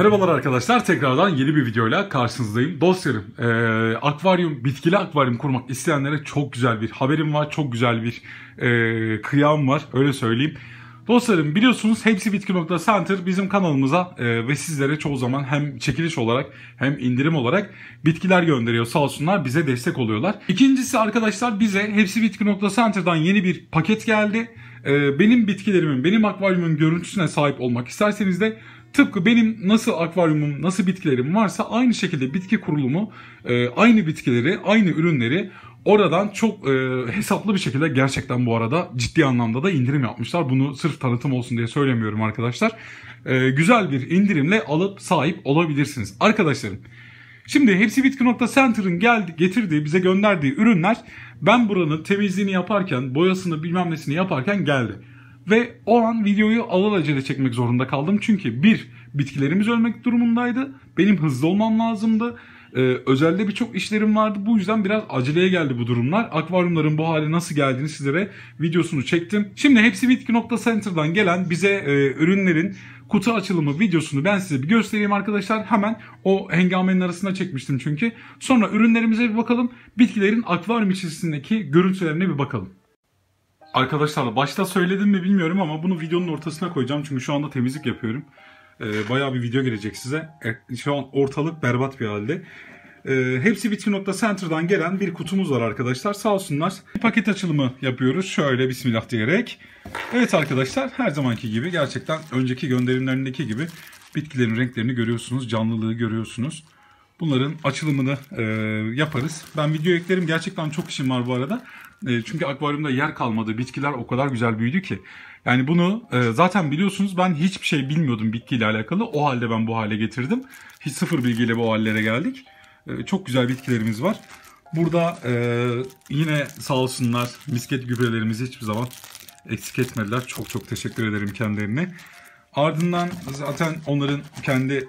Merhabalar arkadaşlar tekrardan yeni bir videoyla karşınızdayım. Dostlarım e, akvaryum bitkili akvaryum kurmak isteyenlere çok güzel bir haberim var. Çok güzel bir e, kıyam var öyle söyleyeyim. Dostlarım biliyorsunuz hepsi bitki.center bizim kanalımıza e, ve sizlere çoğu zaman hem çekiliş olarak hem indirim olarak bitkiler gönderiyor sağ olsunlar bize destek oluyorlar. İkincisi arkadaşlar bize hepsi bitki.center'dan yeni bir paket geldi. E, benim bitkilerimin benim akvaryumun görüntüsüne sahip olmak isterseniz de Tıpkı benim nasıl akvaryumum, nasıl bitkilerim varsa aynı şekilde bitki kurulumu, e, aynı bitkileri, aynı ürünleri oradan çok e, hesaplı bir şekilde gerçekten bu arada ciddi anlamda da indirim yapmışlar. Bunu sırf tanıtım olsun diye söylemiyorum arkadaşlar. E, güzel bir indirimle alıp sahip olabilirsiniz. Arkadaşlarım Şimdi hepsi bitki.center'ın geldi, getirdiği bize gönderdiği ürünler ben buranın temizliğini yaparken boyasını bilmem nesini yaparken geldi. Ve o an videoyu ağır acele çekmek zorunda kaldım. Çünkü bir, bitkilerimiz ölmek durumundaydı. Benim hızlı olmam lazımdı. Ee, özelde birçok işlerim vardı. Bu yüzden biraz aceleye geldi bu durumlar. Akvaryumların bu hale nasıl geldiğini sizlere videosunu çektim. Şimdi hepsi bitki.center'dan gelen bize e, ürünlerin kutu açılımı videosunu ben size bir göstereyim arkadaşlar. Hemen o hengamenin arasında çekmiştim çünkü. Sonra ürünlerimize bir bakalım. Bitkilerin akvaryum içerisindeki görüntülerine bir bakalım. Arkadaşlar başta söyledim mi bilmiyorum ama bunu videonun ortasına koyacağım. Çünkü şu anda temizlik yapıyorum. Ee, bayağı bir video gelecek size. E, şu an ortalık berbat bir halde. Ee, hepsi bitki.center'dan gelen bir kutumuz var arkadaşlar. Sağ olsunlar. Bir paket açılımı yapıyoruz. Şöyle bismillah diyerek. Evet arkadaşlar her zamanki gibi gerçekten önceki gönderimlerindeki gibi bitkilerin renklerini görüyorsunuz. Canlılığı görüyorsunuz. Bunların açılımını e, yaparız. Ben video eklerim. Gerçekten çok işim var bu arada. E, çünkü akvaryumda yer kalmadı. Bitkiler o kadar güzel büyüdü ki. Yani bunu e, zaten biliyorsunuz ben hiçbir şey bilmiyordum bitkiyle alakalı. O halde ben bu hale getirdim. Hiç sıfır bilgiyle bu hallere geldik. E, çok güzel bitkilerimiz var. Burada e, yine sağ olsunlar misket gübrelerimizi hiçbir zaman eksik etmediler. Çok çok teşekkür ederim kendilerine. Ardından zaten onların kendi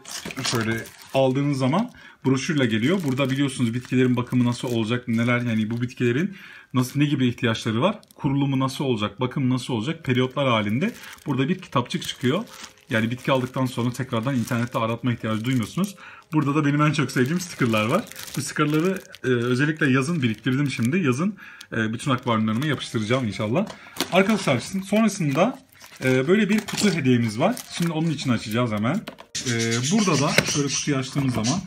şöyle aldığınız zaman broşürle geliyor. Burada biliyorsunuz bitkilerin bakımı nasıl olacak, neler yani bu bitkilerin nasıl ne gibi ihtiyaçları var, kurulumu nasıl olacak, bakım nasıl olacak periyotlar halinde burada bir kitapçık çıkıyor. Yani bitki aldıktan sonra tekrardan internette aratma ihtiyacı duymuyorsunuz. Burada da benim en çok sevdiğim stickerlar var. Bu stickerları e, özellikle yazın biriktirdim şimdi. Yazın e, bütün akvaryumlarımı yapıştıracağım inşallah. Arkadaşlar sonrasında e, böyle bir kutu hediyemiz var. Şimdi onun için açacağız hemen. Ee, burada da şöyle kutuyu açtığımız zaman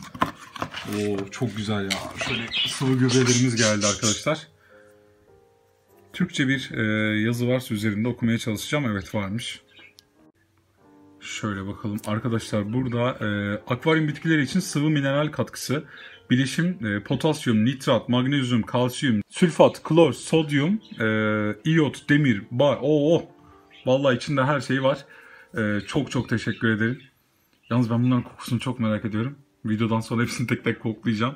o çok güzel ya. Şöyle sıvı gübrelerimiz geldi arkadaşlar. Türkçe bir e, yazı varsa üzerinde okumaya çalışacağım. Evet varmış. Şöyle bakalım arkadaşlar burada e, akvaryum bitkileri için sıvı mineral katkısı, bileşim e, potasyum, nitrat, magnezyum, kalsiyum, sülfat, klor, sodyum, e, iot, demir, bar. Oo, vallahi içinde her şey var. E, çok çok teşekkür ederim. Yalnız ben bunların kokusunu çok merak ediyorum. Videodan sonra hepsini tek tek koklayacağım.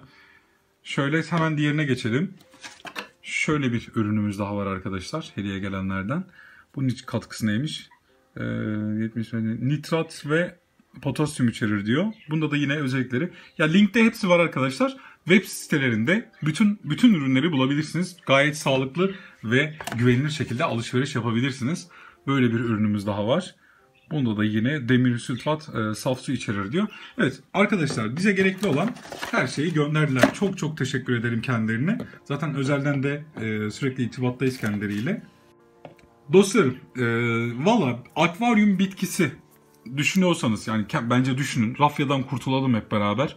Şöyle hemen diğerine geçelim. Şöyle bir ürünümüz daha var arkadaşlar. Hediye gelenlerden. Bunun katkısı neymiş? Ee, 70 nitrat ve potasyum içerir diyor. Bunda da yine özellikleri. Ya linkte hepsi var arkadaşlar. Web sitelerinde bütün bütün ürünleri bulabilirsiniz. Gayet sağlıklı ve güvenilir şekilde alışveriş yapabilirsiniz. Böyle bir ürünümüz daha var. Bunda da yine demir sülfat e, saf su içerir diyor. Evet arkadaşlar bize gerekli olan her şeyi gönderdiler. Çok çok teşekkür ederim kendilerine. Zaten özelden de e, sürekli irtibattayız kendileriyle. Dostlarım e, valla akvaryum bitkisi düşünüyorsanız yani bence düşünün. Rafyadan kurtulalım hep beraber.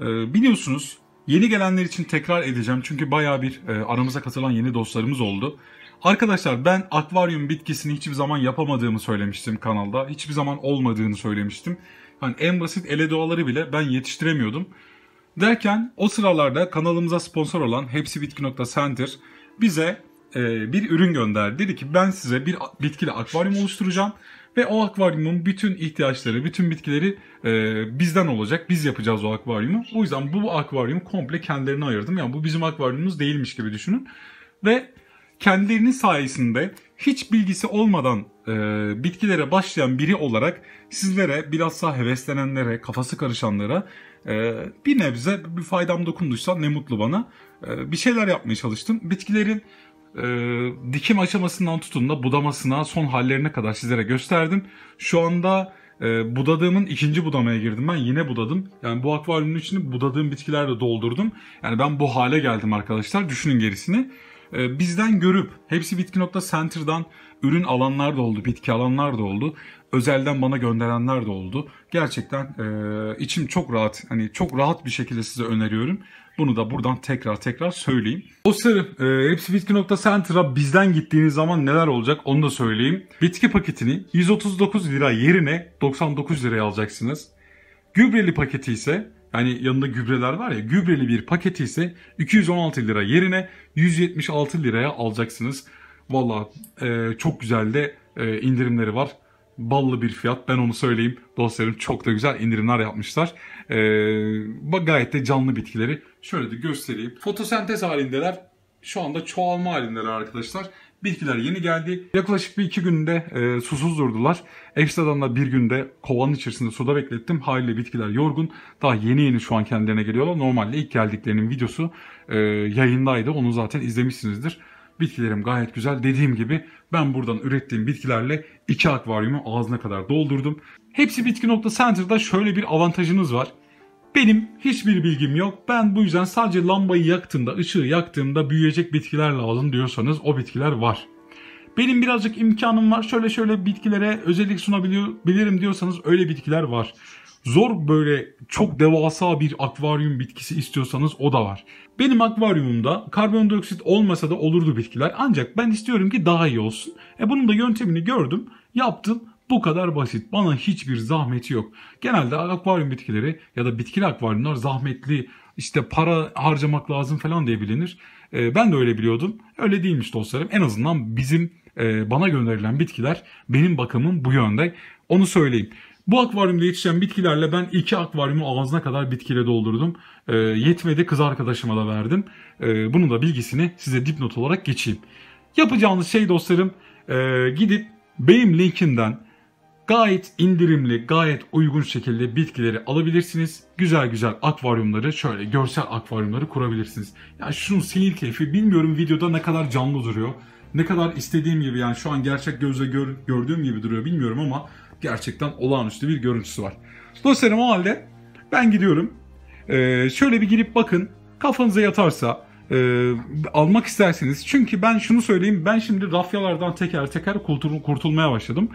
E, biliyorsunuz yeni gelenler için tekrar edeceğim. Çünkü baya bir e, aramıza katılan yeni dostlarımız oldu. Arkadaşlar ben akvaryum bitkisini hiçbir zaman yapamadığımı söylemiştim kanalda. Hiçbir zaman olmadığını söylemiştim. yani en basit ele doğaları bile ben yetiştiremiyordum. Derken o sıralarda kanalımıza sponsor olan hepsibitki.center bize e, bir ürün gönderdi. Dedi ki ben size bir bitkili akvaryum oluşturacağım ve o akvaryumun bütün ihtiyaçları, bütün bitkileri e, bizden olacak. Biz yapacağız o akvaryumu. O yüzden bu akvaryumu komple kendilerine ayırdım. Yani bu bizim akvaryumumuz değilmiş gibi düşünün. Ve kendilerinin sayesinde hiç bilgisi olmadan e, bitkilere başlayan biri olarak sizlere bilhassa heveslenenlere, kafası karışanlara e, bir nebze bir faydam dokunduysa ne mutlu bana. E, bir şeyler yapmaya çalıştım. Bitkilerin e, dikim aşamasından tutun da budamasına son hallerine kadar sizlere gösterdim. Şu anda e, budadığımın ikinci budamaya girdim ben yine budadım. Yani bu akvaryumun içini budadığım bitkilerle doldurdum. Yani ben bu hale geldim arkadaşlar düşünün gerisini. Ee, bizden görüp hepsi bitki nokta center'dan ürün alanlar da oldu, bitki alanlar da oldu. Özelden bana gönderenler de oldu. Gerçekten e, içim çok rahat. Hani çok rahat bir şekilde size öneriyorum. Bunu da buradan tekrar tekrar söyleyeyim. Dostlarım e, hepsi bitki nokta center'a bizden gittiğiniz zaman neler olacak onu da söyleyeyim. Bitki paketini 139 lira yerine 99 liraya alacaksınız. Gübreli paketi ise yani yanında gübreler var ya gübreli bir paketi ise 216 lira yerine 176 liraya alacaksınız. Valla e, çok güzel de e, indirimleri var. Ballı bir fiyat ben onu söyleyeyim. Dostlarım çok da güzel indirimler yapmışlar. E, gayet de canlı bitkileri şöyle de göstereyim. Fotosentez halindeler. Şu anda çoğalma halindeler arkadaşlar. Bitkiler yeni geldi. Yaklaşık bir iki günde e, susuz durdular. Ekstradan da bir günde kovanın içerisinde suda beklettim. Haliyle bitkiler yorgun. Daha yeni yeni şu an kendilerine geliyorlar. Normalde ilk geldiklerinin videosu e, yayındaydı. Onu zaten izlemişsinizdir. Bitkilerim gayet güzel. Dediğim gibi ben buradan ürettiğim bitkilerle iki akvaryumu ağzına kadar doldurdum. Hepsi Bitki.Center'da şöyle bir avantajınız var. Benim hiçbir bilgim yok. Ben bu yüzden sadece lambayı yaktığımda, ışığı yaktığımda büyüyecek bitkiler lazım diyorsanız o bitkiler var. Benim birazcık imkanım var. Şöyle şöyle bitkilere özellik sunabilirim diyorsanız öyle bitkiler var. Zor böyle çok devasa bir akvaryum bitkisi istiyorsanız o da var. Benim akvaryumumda karbondioksit olmasa da olurdu bitkiler. Ancak ben istiyorum ki daha iyi olsun. E bunun da yöntemini gördüm, yaptım bu kadar basit. Bana hiçbir zahmeti yok. Genelde akvaryum bitkileri ya da bitkili akvaryumlar zahmetli işte para harcamak lazım falan diye bilinir. E, ben de öyle biliyordum. Öyle değilmiş dostlarım. En azından bizim e, bana gönderilen bitkiler benim bakımım bu yönde. Onu söyleyeyim. Bu akvaryumda yetişen bitkilerle ben iki akvaryumu ağzına kadar bitkiyle doldurdum. E, yetmedi kız arkadaşıma da verdim. E, bunun da bilgisini size dipnot olarak geçeyim. Yapacağınız şey dostlarım e, gidip benim linkinden Gayet indirimli, gayet uygun şekilde bitkileri alabilirsiniz. Güzel güzel akvaryumları, şöyle görsel akvaryumları kurabilirsiniz. Yani şunun seyir keyfi bilmiyorum videoda ne kadar canlı duruyor. Ne kadar istediğim gibi yani şu an gerçek gözle gör, gördüğüm gibi duruyor bilmiyorum ama gerçekten olağanüstü bir görüntüsü var. Dostlarım o halde ben gidiyorum. Ee, şöyle bir girip bakın kafanıza yatarsa e, almak isterseniz. Çünkü ben şunu söyleyeyim. Ben şimdi rafyalardan teker teker kurtul kurtulmaya başladım.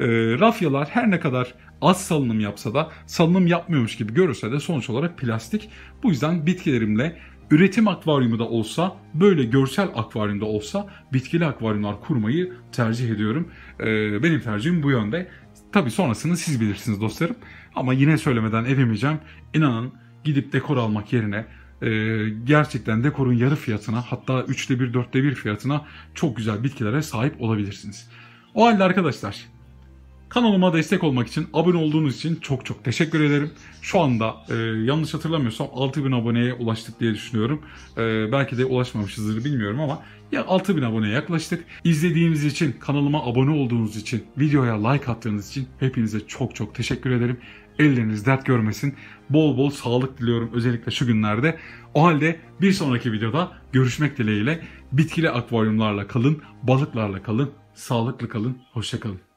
E, rafyalar her ne kadar az salınım yapsa da salınım yapmıyormuş gibi görürse de sonuç olarak plastik. Bu yüzden bitkilerimle üretim akvaryumu da olsa, böyle görsel akvaryumda olsa bitkili akvaryumlar kurmayı tercih ediyorum. Ee, benim tercihim bu yönde. Tabii sonrasını siz bilirsiniz dostlarım. Ama yine söylemeden evimeyeceğim. İnanın gidip dekor almak yerine e, gerçekten dekorun yarı fiyatına hatta 3'te 1 4'te 1 fiyatına çok güzel bitkilere sahip olabilirsiniz. O halde arkadaşlar Kanalıma destek olmak için, abone olduğunuz için çok çok teşekkür ederim. Şu anda e, yanlış hatırlamıyorsam 6000 aboneye ulaştık diye düşünüyorum. E, belki de ulaşmamışızdır bilmiyorum ama ya 6000 aboneye yaklaştık. İzlediğiniz için, kanalıma abone olduğunuz için, videoya like attığınız için hepinize çok çok teşekkür ederim. Elleriniz dert görmesin. Bol bol sağlık diliyorum özellikle şu günlerde. O halde bir sonraki videoda görüşmek dileğiyle bitkili akvaryumlarla kalın, balıklarla kalın, sağlıklı kalın, hoşça kalın.